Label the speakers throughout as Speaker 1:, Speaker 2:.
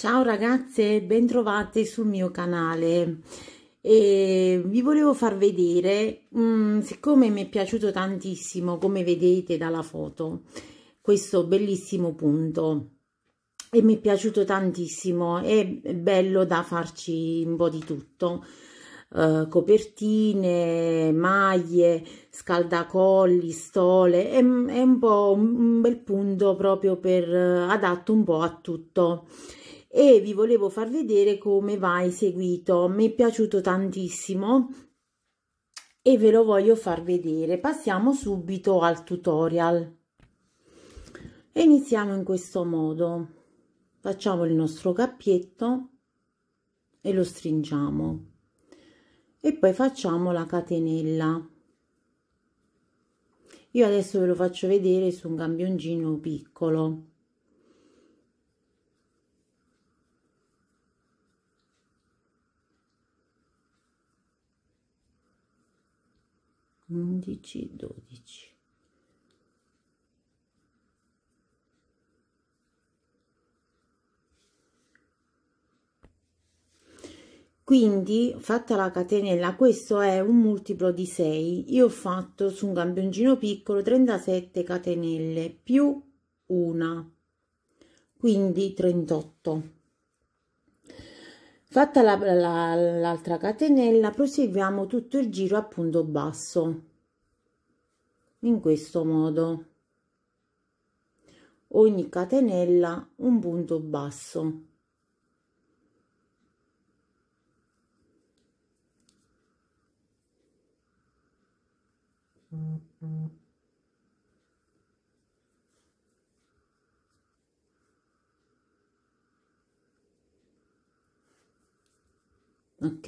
Speaker 1: Ciao ragazze, bentrovate sul mio canale. E vi volevo far vedere, mh, mm, siccome mi è piaciuto tantissimo, come vedete dalla foto, questo bellissimo punto. E mi è piaciuto tantissimo, è bello da farci un po' di tutto. Uh, copertine, maglie, scaldacolli, stole, è, è un po' un, bel punto proprio per uh, adatto un po' a tutto e vi volevo far vedere come va eseguito mi è piaciuto tantissimo e ve lo voglio far vedere passiamo subito al tutorial e iniziamo in questo modo facciamo il nostro cappietto e lo stringiamo e poi facciamo la catenella io adesso ve lo faccio vedere su un campioncino piccolo 11 12 quindi fatta la catenella questo è un multiplo di 6 io ho fatto su un campioncino piccolo 37 catenelle più una quindi 38 fatta la, la, l'altra catenella proseguiamo tutto il giro a punto basso in questo modo ogni catenella un punto basso Mm-hmm. ok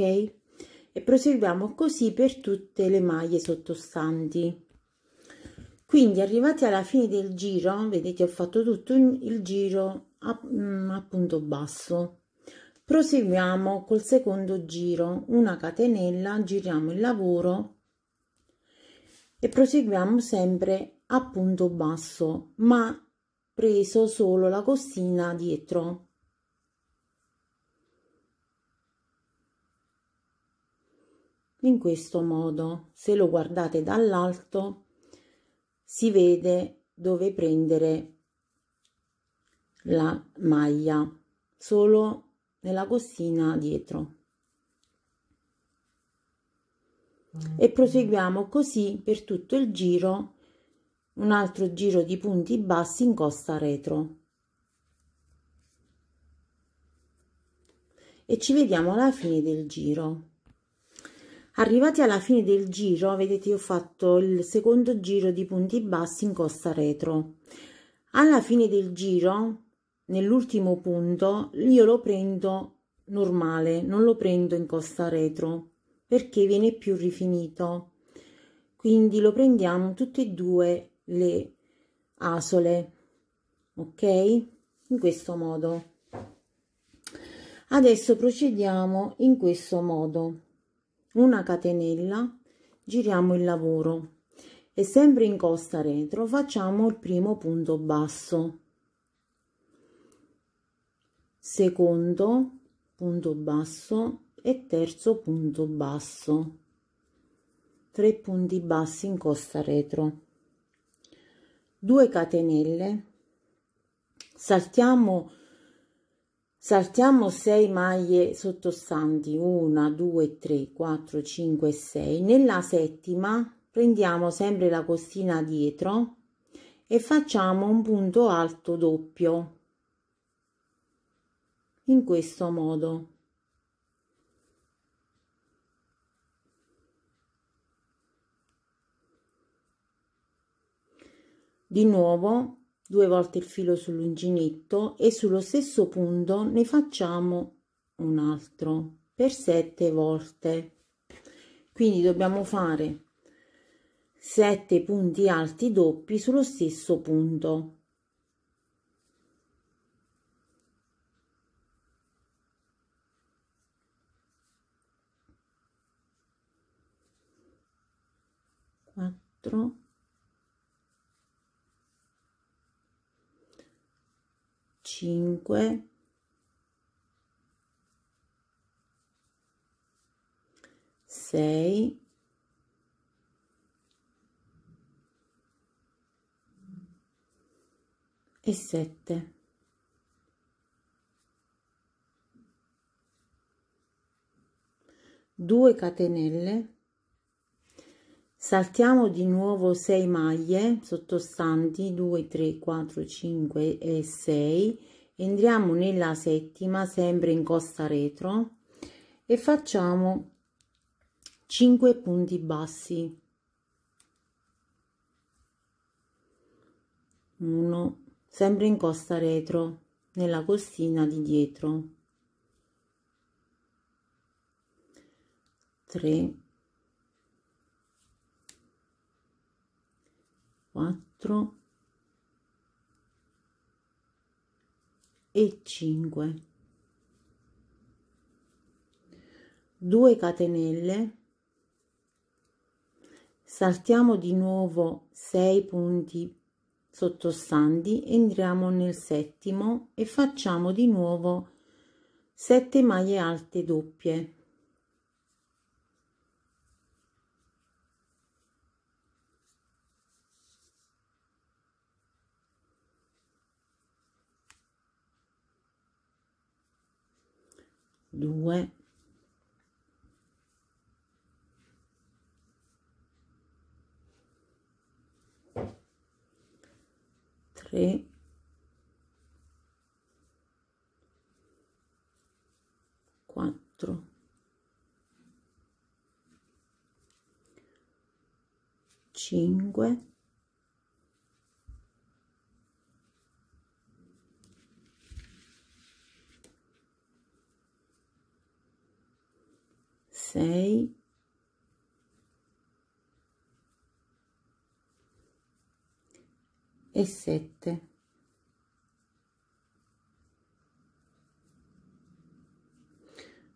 Speaker 1: e proseguiamo così per tutte le maglie sottostanti quindi arrivati alla fine del giro vedete ho fatto tutto il giro a, mm, a punto basso proseguiamo col secondo giro una catenella giriamo il lavoro e proseguiamo sempre a punto basso ma preso solo la costina dietro in questo modo se lo guardate dall'alto si vede dove prendere la maglia solo nella costina dietro e mm. proseguiamo così per tutto il giro un altro giro di punti bassi in costa retro e ci vediamo alla fine del giro Arrivati alla fine del giro, vedete io ho fatto il secondo giro di punti bassi in costa retro. Alla fine del giro, nell'ultimo punto, io lo prendo normale, non lo prendo in costa retro, perché viene più rifinito. Quindi lo prendiamo tutte e due le asole, ok? In questo modo. Adesso procediamo in questo modo una catenella giriamo il lavoro e sempre in costa retro facciamo il primo punto basso secondo punto basso e terzo punto basso 3 punti bassi in costa retro 2 catenelle saltiamo saltiamo 6 maglie sottostanti 1 2 3 4 5 6 nella settima prendiamo sempre la costina dietro e facciamo un punto alto doppio in questo modo di nuovo due volte il filo sull'uncinetto e sullo stesso punto ne facciamo un altro per sette volte quindi dobbiamo fare sette punti alti doppi sullo stesso punto quattro 5 6 e 7 2 catenelle saltiamo di nuovo 6 maglie sottostanti 2 3 4 5 e 6 entriamo nella settima sempre in costa retro e facciamo 5 punti bassi 1 sempre in costa retro nella costina di dietro 3 4 e 5 2 catenelle saltiamo di nuovo 6 punti sottostanti entriamo nel settimo e facciamo di nuovo 7 maglie alte doppie 2 3 4 5 6 e 7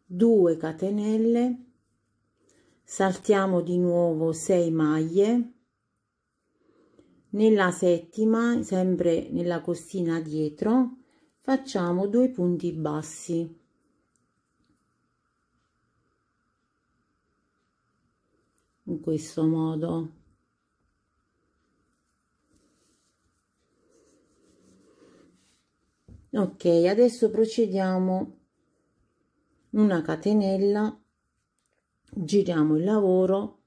Speaker 1: 2 catenelle saltiamo di nuovo 6 maglie nella settima sempre nella costina dietro facciamo due punti bassi in questo modo ok adesso procediamo una catenella giriamo il lavoro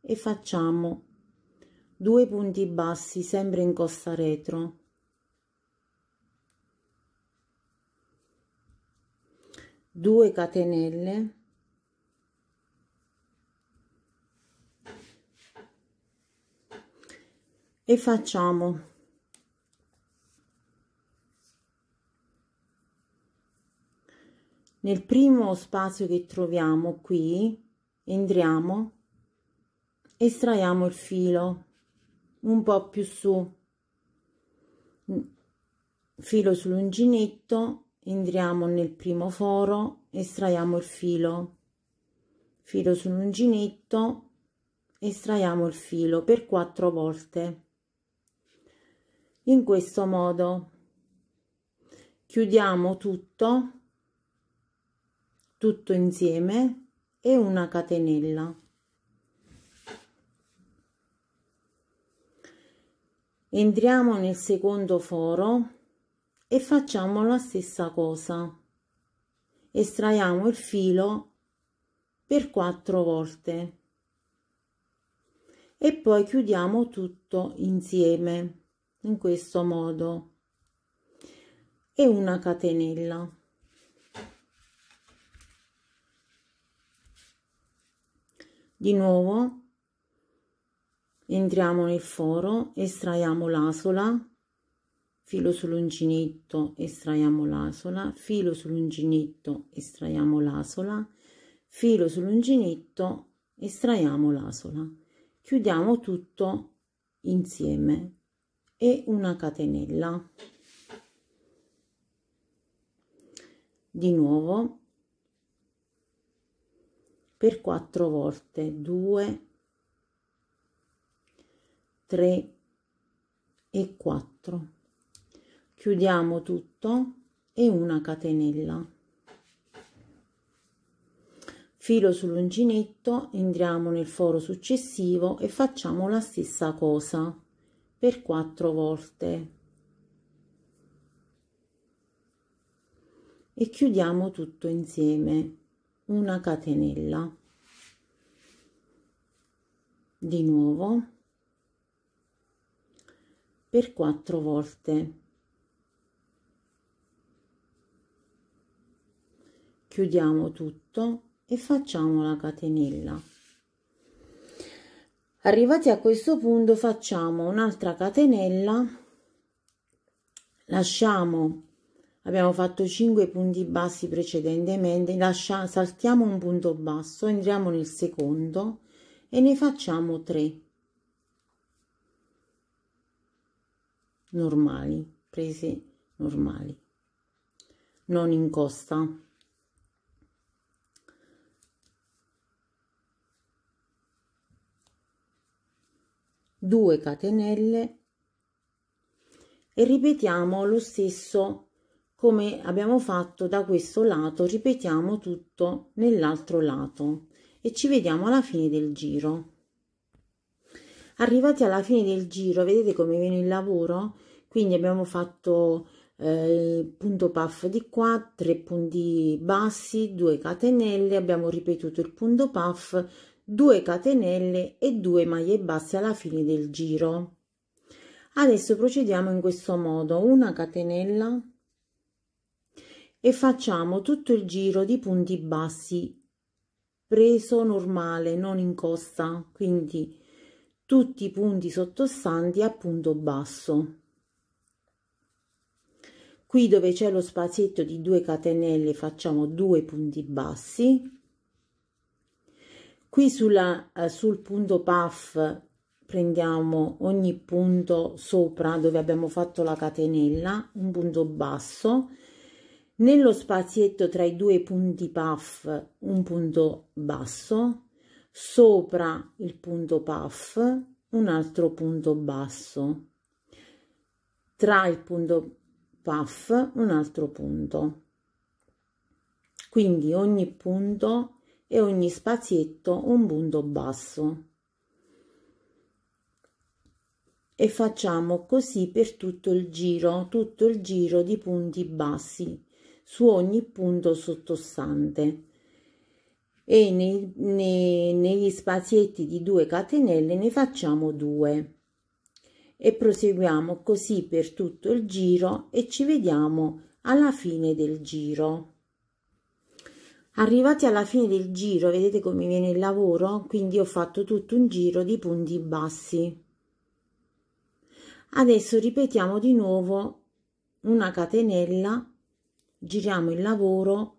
Speaker 1: e facciamo due punti bassi sempre in costa retro due catenelle e facciamo nel primo spazio che troviamo qui entriamo estraiamo il filo un po più su filo sull'uncinetto entriamo nel primo foro estraiamo il filo filo sull'uncinetto estraiamo il filo per quattro volte in questo modo chiudiamo tutto tutto insieme e una catenella entriamo nel secondo foro e facciamo la stessa cosa estraiamo il filo per quattro volte e poi chiudiamo tutto insieme in questo modo e una catenella di nuovo entriamo nel foro estraiamo l'asola filo sull'uncinetto estraiamo l'asola filo sull'uncinetto estraiamo l'asola filo sull'uncinetto estraiamo l'asola chiudiamo tutto insieme e una catenella di nuovo per quattro volte 2 3 e 4 chiudiamo tutto e una catenella filo sull'uncinetto entriamo nel foro successivo e facciamo la stessa cosa per quattro volte e chiudiamo tutto insieme una catenella di nuovo per quattro volte chiudiamo tutto e facciamo la catenella arrivati a questo punto facciamo un'altra catenella lasciamo abbiamo fatto 5 punti bassi precedentemente lascia, saltiamo un punto basso entriamo nel secondo e ne facciamo 3 normali prese normali non in costa 2 catenelle e ripetiamo lo stesso come abbiamo fatto da questo lato ripetiamo tutto nell'altro lato e ci vediamo alla fine del giro arrivati alla fine del giro vedete come viene il lavoro quindi abbiamo fatto eh, il punto puff di qua 3 punti bassi 2 catenelle abbiamo ripetuto il punto puff 2 catenelle e 2 maglie basse alla fine del giro adesso procediamo in questo modo una catenella e facciamo tutto il giro di punti bassi preso normale non in costa quindi tutti i punti sottostanti a punto basso qui dove c'è lo spazietto di 2 catenelle facciamo 2 punti bassi Qui sulla, eh, sul punto puff prendiamo ogni punto sopra dove abbiamo fatto la catenella, un punto basso, nello spazietto tra i due punti puff un punto basso, sopra il punto puff un altro punto basso, tra il punto puff un altro punto. Quindi ogni punto e ogni spazietto un punto basso. E facciamo così per tutto il giro, tutto il giro di punti bassi su ogni punto sottostante e nei, nei, negli spazietti di 2 catenelle ne facciamo 2 e proseguiamo così per tutto il giro e ci vediamo alla fine del giro Arrivati alla fine del giro, vedete come viene il lavoro? Quindi ho fatto tutto un giro di punti bassi. Adesso ripetiamo di nuovo una catenella, giriamo il lavoro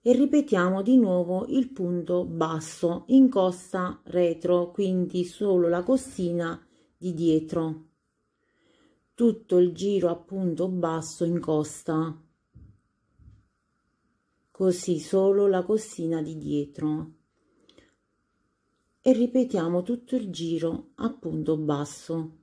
Speaker 1: e ripetiamo di nuovo il punto basso in costa retro, quindi solo la costina di dietro. Tutto il giro a punto basso in costa così solo la costina di dietro e ripetiamo tutto il giro a punto basso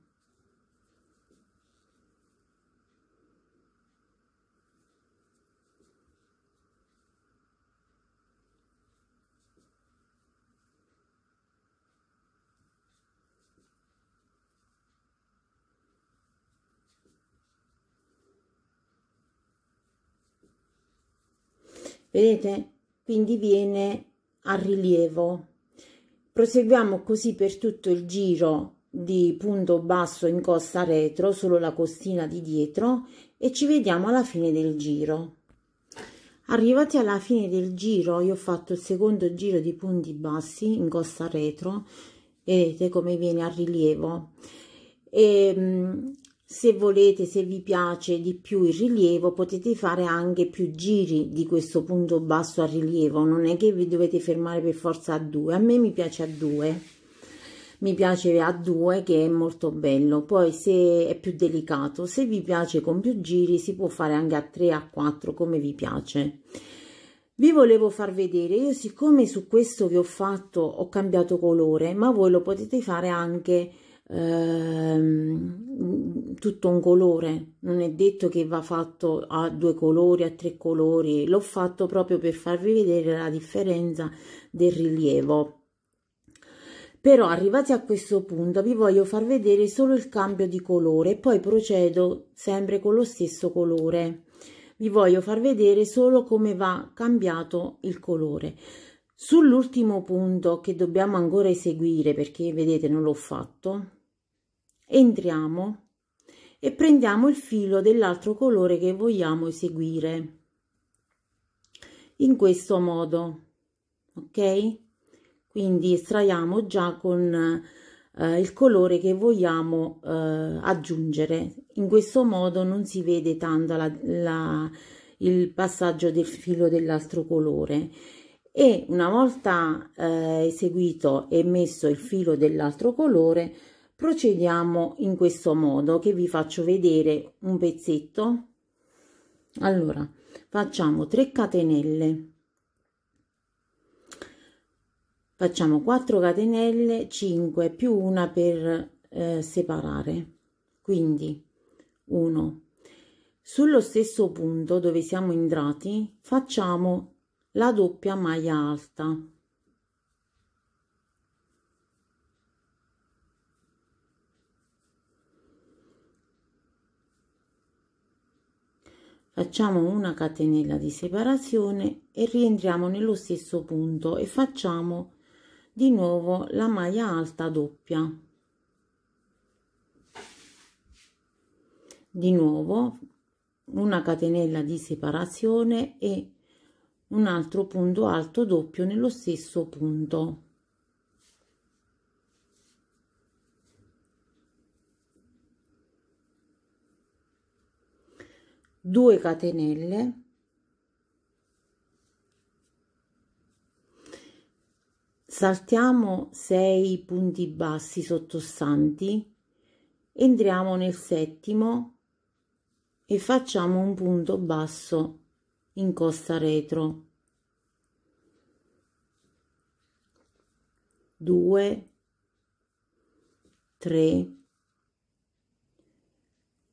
Speaker 1: Vedete? Quindi viene a rilievo. Proseguiamo così per tutto il giro di punto basso in costa retro, solo la costina di dietro e ci vediamo alla fine del giro. Arrivati alla fine del giro, io ho fatto il secondo giro di punti bassi in costa retro, vedete come viene a rilievo. E, mm, se volete, se vi piace di più il rilievo, potete fare anche più giri di questo punto basso a rilievo, non è che vi dovete fermare per forza a due, a me mi piace a due, mi piace a due che è molto bello, poi se è più delicato, se vi piace con più giri si può fare anche a tre, a quattro, come vi piace. Vi volevo far vedere, io siccome su questo che ho fatto ho cambiato colore, ma voi lo potete fare anche ehm, tutto un colore, non è detto che va fatto a due colori, a tre colori, l'ho fatto proprio per farvi vedere la differenza del rilievo. Però arrivati a questo punto vi voglio far vedere solo il cambio di colore e poi procedo sempre con lo stesso colore. Vi voglio far vedere solo come va cambiato il colore. Sull'ultimo punto che dobbiamo ancora eseguire perché vedete non l'ho fatto entriamo e prendiamo il filo dell'altro colore che vogliamo eseguire in questo modo ok quindi estraiamo già con eh, il colore che vogliamo eh, aggiungere in questo modo non si vede tanto la, la, il passaggio del filo dell'altro colore e una volta eh, eseguito e messo il filo dell'altro colore procediamo in questo modo che vi faccio vedere un pezzetto allora facciamo 3 catenelle facciamo 4 catenelle 5 più una per eh, separare quindi 1 sullo stesso punto dove siamo entrati facciamo la doppia maglia alta facciamo una catenella di separazione e rientriamo nello stesso punto e facciamo di nuovo la maglia alta doppia di nuovo una catenella di separazione e un altro punto alto doppio nello stesso punto 2 catenelle saltiamo 6 punti bassi sottostanti entriamo nel settimo e facciamo un punto basso in costa retro 2 3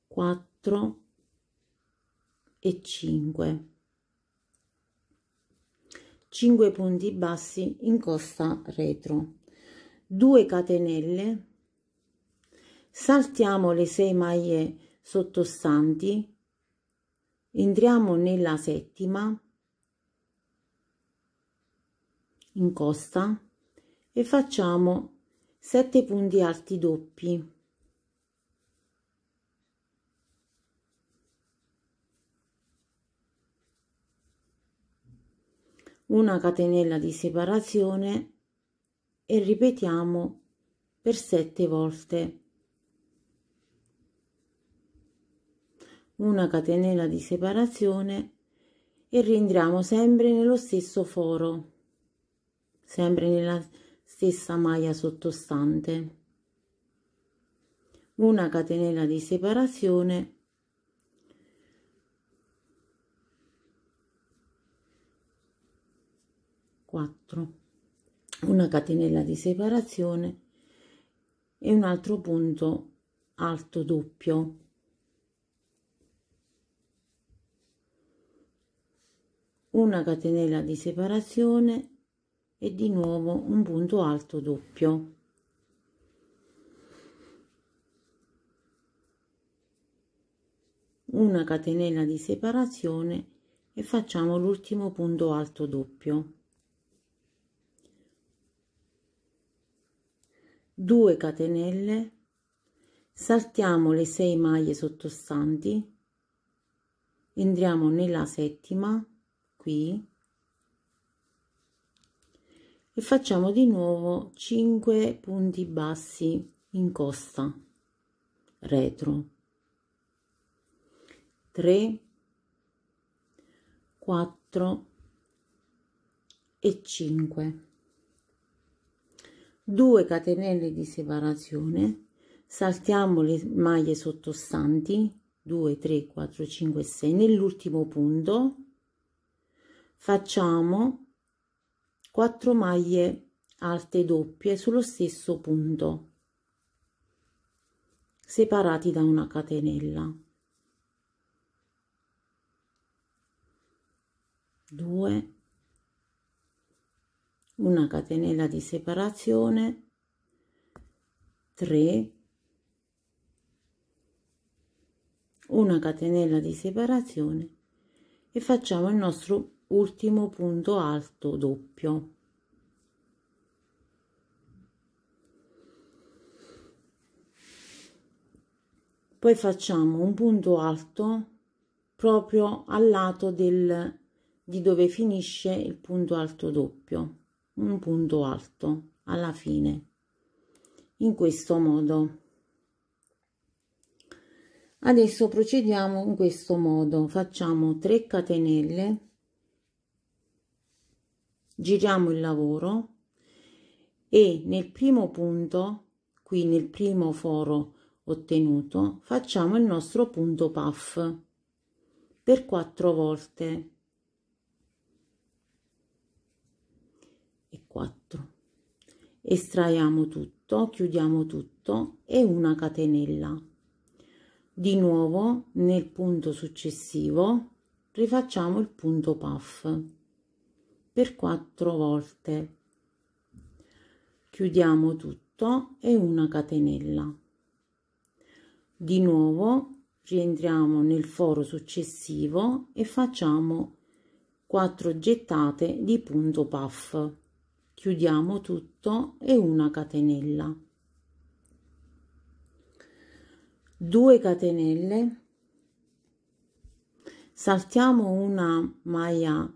Speaker 1: 4 e 5 5 punti bassi in costa retro 2 catenelle saltiamo le 6 maglie sottostanti entriamo nella settima in costa e facciamo 7 punti alti doppi una catenella di separazione e ripetiamo per sette volte una catenella di separazione e rientriamo sempre nello stesso foro sempre nella stessa maglia sottostante una catenella di separazione 4 una catenella di separazione e un altro punto alto doppio una catenella di separazione e di nuovo un punto alto doppio una catenella di separazione e facciamo l'ultimo punto alto doppio 2 catenelle saltiamo le 6 maglie sottostanti entriamo nella settima qui e facciamo di nuovo 5 punti bassi in costa retro 3 4 e 5 2 catenelle di separazione saltiamo le maglie sottostanti 2 3 4 5 6 nell'ultimo punto facciamo 4 maglie alte doppie sullo stesso punto separati da una catenella 2 una catenella di separazione 3 una catenella di separazione e facciamo il nostro ultimo punto alto doppio poi facciamo un punto alto proprio al lato del di dove finisce il punto alto doppio un punto alto alla fine in questo modo adesso procediamo in questo modo facciamo 3 catenelle giriamo il lavoro e nel primo punto qui nel primo foro ottenuto facciamo il nostro punto puff per quattro volte 4 estraiamo tutto chiudiamo tutto e una catenella di nuovo nel punto successivo rifacciamo il punto puff per quattro volte chiudiamo tutto e una catenella di nuovo rientriamo nel foro successivo e facciamo 4 gettate di punto puff chiudiamo tutto e una catenella 2 catenelle saltiamo una maglia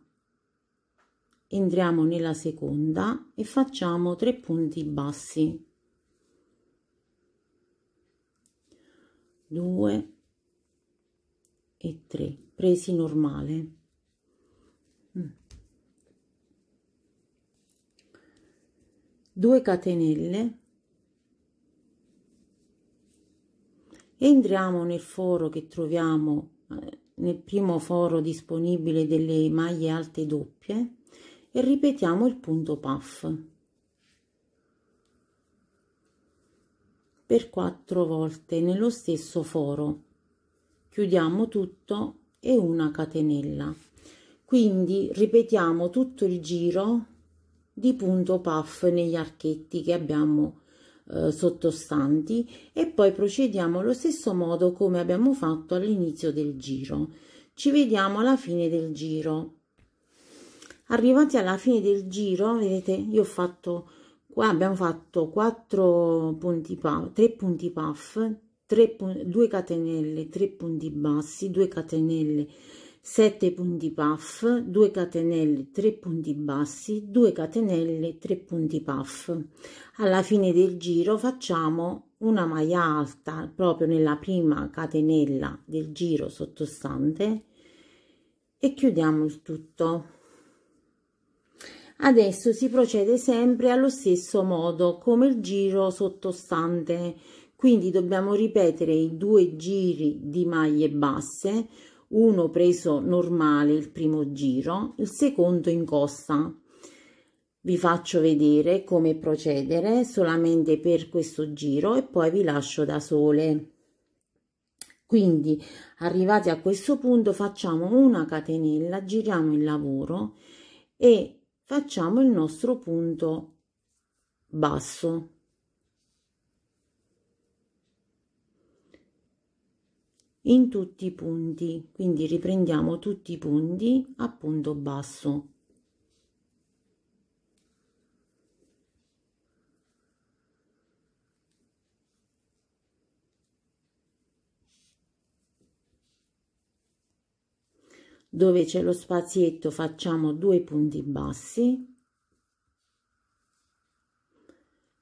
Speaker 1: entriamo nella seconda e facciamo 3 punti bassi 2 e 3 presi normale 2 catenelle entriamo nel foro che troviamo eh, nel primo foro disponibile delle maglie alte doppie e ripetiamo il punto puff per quattro volte nello stesso foro chiudiamo tutto e una catenella quindi ripetiamo tutto il giro di punto puff negli archetti che abbiamo eh, sottostanti e poi procediamo allo stesso modo come abbiamo fatto all'inizio del giro ci vediamo alla fine del giro arrivati alla fine del giro vedete io ho fatto qua abbiamo fatto 4 punti puff 3 punti puff 3 2 catenelle 3 punti bassi 2 catenelle 7 punti puff, 2 catenelle, 3 punti bassi, 2 catenelle, 3 punti puff. Alla fine del giro facciamo una maglia alta proprio nella prima catenella del giro sottostante e chiudiamo il tutto. Adesso si procede sempre allo stesso modo come il giro sottostante, quindi dobbiamo ripetere i due giri di maglie basse uno preso normale il primo giro, il secondo in costa. Vi faccio vedere come procedere solamente per questo giro e poi vi lascio da sole. Quindi arrivati a questo punto facciamo una catenella, giriamo il lavoro e facciamo il nostro punto basso in tutti i punti quindi riprendiamo tutti i punti a punto basso dove c'è lo spazietto facciamo due punti bassi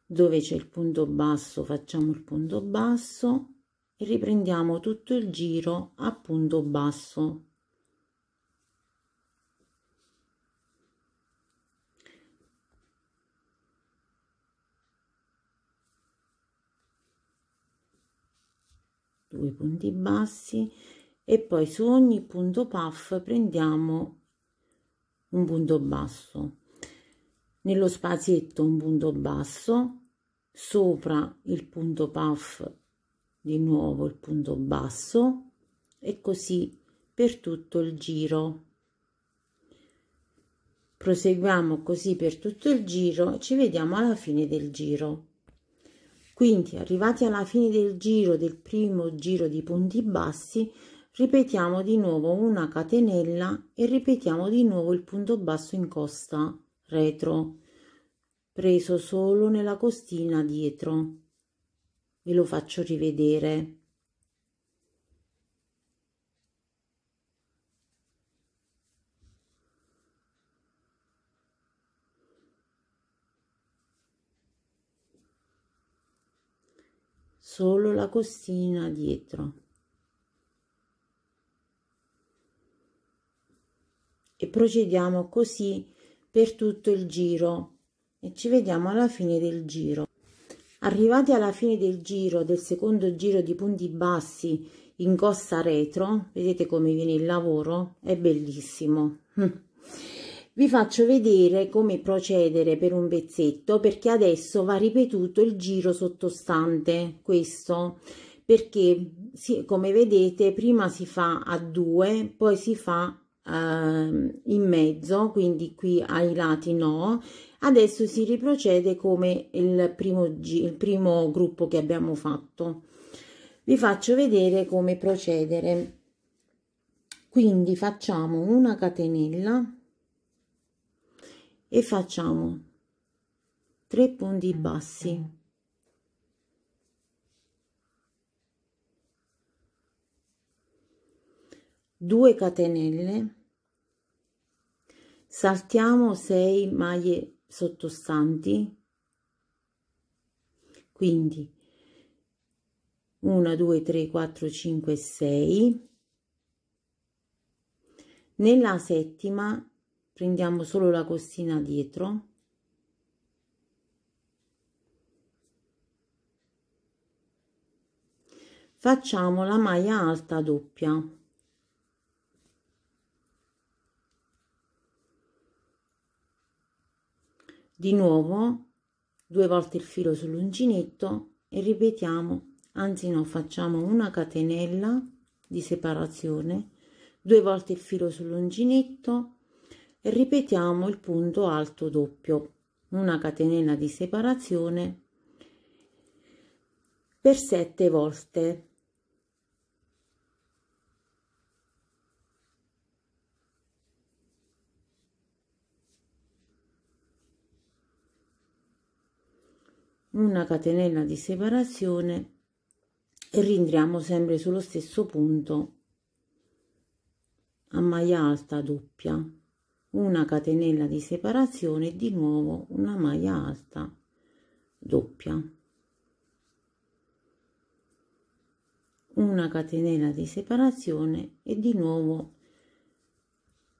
Speaker 1: dove c'è il punto basso facciamo il punto basso e riprendiamo tutto il giro a punto basso due punti bassi e poi su ogni punto puff prendiamo un punto basso nello spazietto un punto basso sopra il punto puff di nuovo il punto basso e così per tutto il giro proseguiamo così per tutto il giro ci vediamo alla fine del giro quindi arrivati alla fine del giro del primo giro di punti bassi ripetiamo di nuovo una catenella e ripetiamo di nuovo il punto basso in costa retro preso solo nella costina dietro ve lo faccio rivedere. Solo la costina dietro. E procediamo così per tutto il giro e ci vediamo alla fine del giro. Arrivati alla fine del giro, del secondo giro di punti bassi in costa retro, vedete come viene il lavoro? È bellissimo. Hm. Vi faccio vedere come procedere per un pezzetto perché adesso va ripetuto il giro sottostante, questo, perché come vedete prima si fa a 2, poi si fa Ehm, in mezzo quindi qui ai lati no adesso si riprocede come il primo, il primo gruppo che abbiamo fatto vi faccio vedere come procedere quindi facciamo una catenella e facciamo tre punti bassi 2 catenelle saltiamo 6 maglie sottostanti quindi 1 2 3 4 5 6 nella settima prendiamo solo la costina dietro facciamo la maglia alta doppia Di nuovo due volte il filo sull'uncinetto e ripetiamo, anzi no, facciamo una catenella di separazione, due volte il filo sull'uncinetto e ripetiamo il punto alto doppio, una catenella di separazione per sette volte. una catenella di separazione e rientriamo sempre sullo stesso punto a maglia alta doppia una catenella di separazione di nuovo una maglia alta doppia una catenella di separazione e di nuovo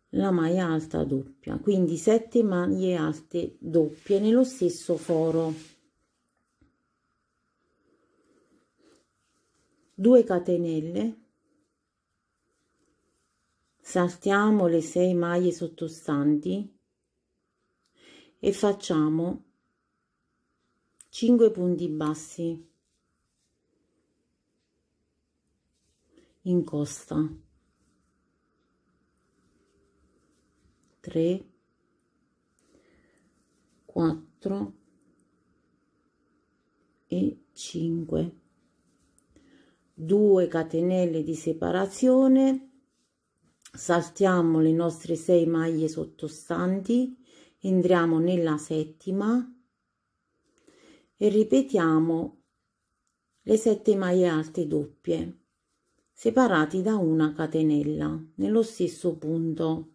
Speaker 1: la maglia alta doppia quindi 7 maglie alte doppie nello stesso foro 2 catenelle saltiamo le 6 maglie sottostanti e facciamo 5 punti bassi in costa 3 4 e 5 2 catenelle di separazione saltiamo le nostre 6 maglie sottostanti entriamo nella settima e ripetiamo le 7 maglie alte doppie separati da una catenella nello stesso punto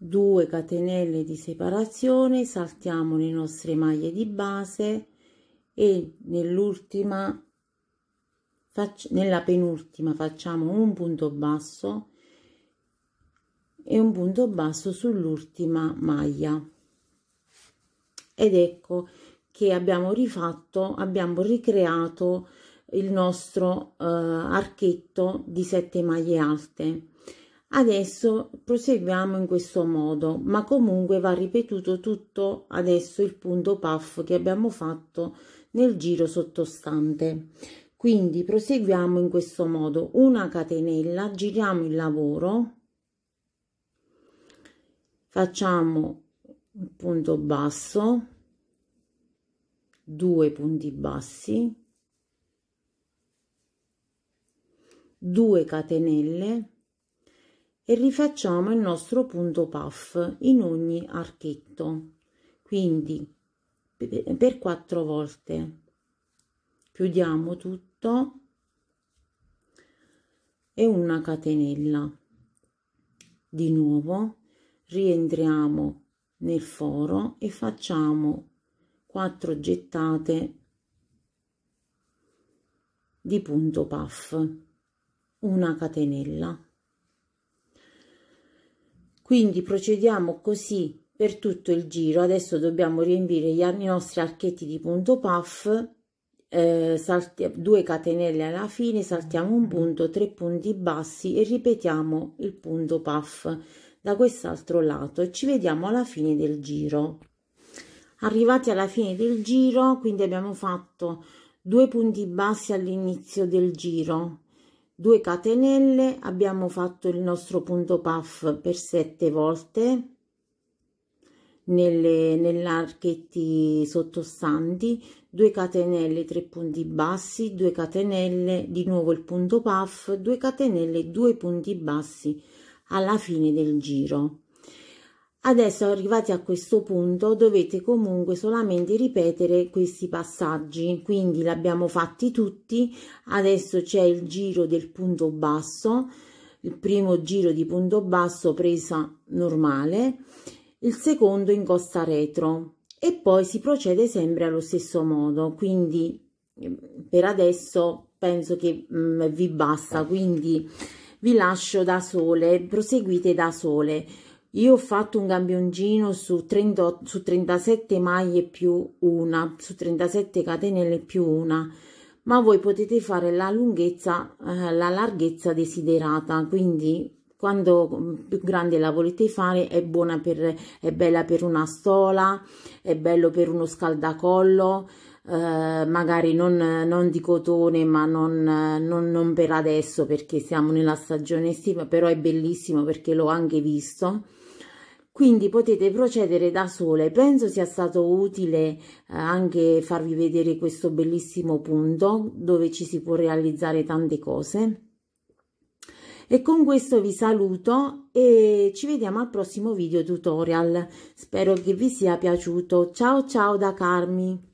Speaker 1: 2 catenelle di separazione saltiamo le nostre maglie di base e nell'ultima nella penultima facciamo un punto basso e un punto basso sull'ultima maglia ed ecco che abbiamo rifatto abbiamo ricreato il nostro eh, archetto di 7 maglie alte Adesso proseguiamo in questo modo, ma comunque va ripetuto tutto adesso il punto puff che abbiamo fatto nel giro sottostante. Quindi proseguiamo in questo modo, una catenella, giriamo il lavoro, facciamo un punto basso, due punti bassi, 2 catenelle e rifacciamo il nostro punto puff in ogni archetto quindi per quattro volte chiudiamo tutto e una catenella di nuovo rientriamo nel foro e facciamo quattro gettate di punto puff una catenella quindi procediamo così per tutto il giro. Adesso dobbiamo riempire i nostri archetti di punto puff, eh, salti, 2 catenelle alla fine, saltiamo un punto, 3 punti bassi e ripetiamo il punto puff da quest'altro lato ci vediamo alla fine del giro. Arrivati alla fine del giro, quindi abbiamo fatto due punti bassi all'inizio del giro, 2 catenelle abbiamo fatto il nostro punto puff per 7 volte nelle archetti sottostanti 2 catenelle 3 punti bassi 2 catenelle di nuovo il punto puff 2 catenelle 2 punti bassi alla fine del giro Adesso arrivati a questo punto dovete comunque solamente ripetere questi passaggi, quindi l'abbiamo fatti tutti, adesso c'è il giro del punto basso, il primo giro di punto basso presa normale, il secondo in costa retro e poi si procede sempre allo stesso modo, quindi ehm, per adesso penso che mh, mm, vi basta, quindi vi lascio da sole, proseguite da sole io ho fatto un gambioncino su, 30, su 37 maglie più una su 37 catenelle più una ma voi potete fare la lunghezza eh, la larghezza desiderata quindi quando mm, più grande la volete fare è buona per è bella per una stola è bello per uno scaldacollo eh, magari non, non, di cotone ma non, non, non per adesso perché siamo nella stagione estiva però è bellissimo perché l'ho anche visto quindi potete procedere da sole penso sia stato utile eh, anche farvi vedere questo bellissimo punto dove ci si può realizzare tante cose e con questo vi saluto e ci vediamo al prossimo video tutorial spero che vi sia piaciuto ciao ciao da Carmi